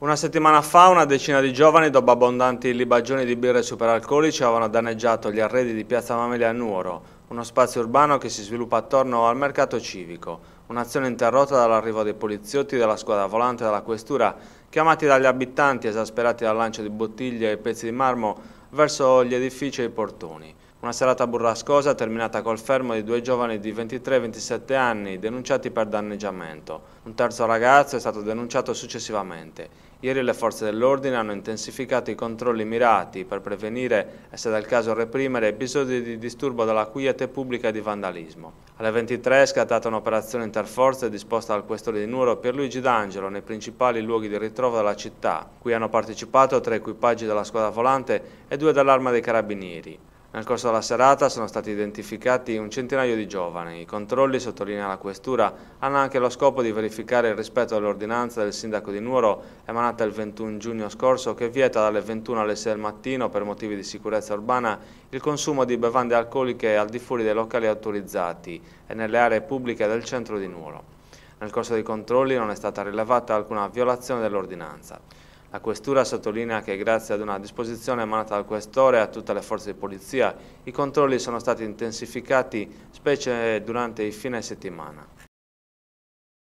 Una settimana fa una decina di giovani, dopo abbondanti libagioni di birre superalcolici, avevano danneggiato gli arredi di Piazza Mamelia a Nuoro, uno spazio urbano che si sviluppa attorno al mercato civico. Un'azione interrotta dall'arrivo dei poliziotti della squadra volante della questura, chiamati dagli abitanti esasperati dal lancio di bottiglie e pezzi di marmo verso gli edifici e i portoni. Una serata burrascosa terminata col fermo di due giovani di 23 e 27 anni denunciati per danneggiamento. Un terzo ragazzo è stato denunciato successivamente. Ieri le forze dell'ordine hanno intensificato i controlli mirati per prevenire e se del caso reprimere episodi di disturbo della quiete pubblica e di vandalismo. Alle 23 è scattata un'operazione interforze disposta dal questore di Nuoro Pierluigi D'Angelo nei principali luoghi di ritrovo della città, cui hanno partecipato tre equipaggi della squadra volante e due dell'arma dei carabinieri. Nel corso della serata sono stati identificati un centinaio di giovani. I controlli, sottolinea la Questura, hanno anche lo scopo di verificare il rispetto dell'ordinanza del sindaco di Nuoro emanata il 21 giugno scorso che vieta dalle 21 alle 6 del mattino per motivi di sicurezza urbana il consumo di bevande alcoliche al di fuori dei locali autorizzati e nelle aree pubbliche del centro di Nuoro. Nel corso dei controlli non è stata rilevata alcuna violazione dell'ordinanza. La Questura sottolinea che grazie ad una disposizione emanata dal Questore e a tutte le forze di polizia i controlli sono stati intensificati specie durante i fine settimana.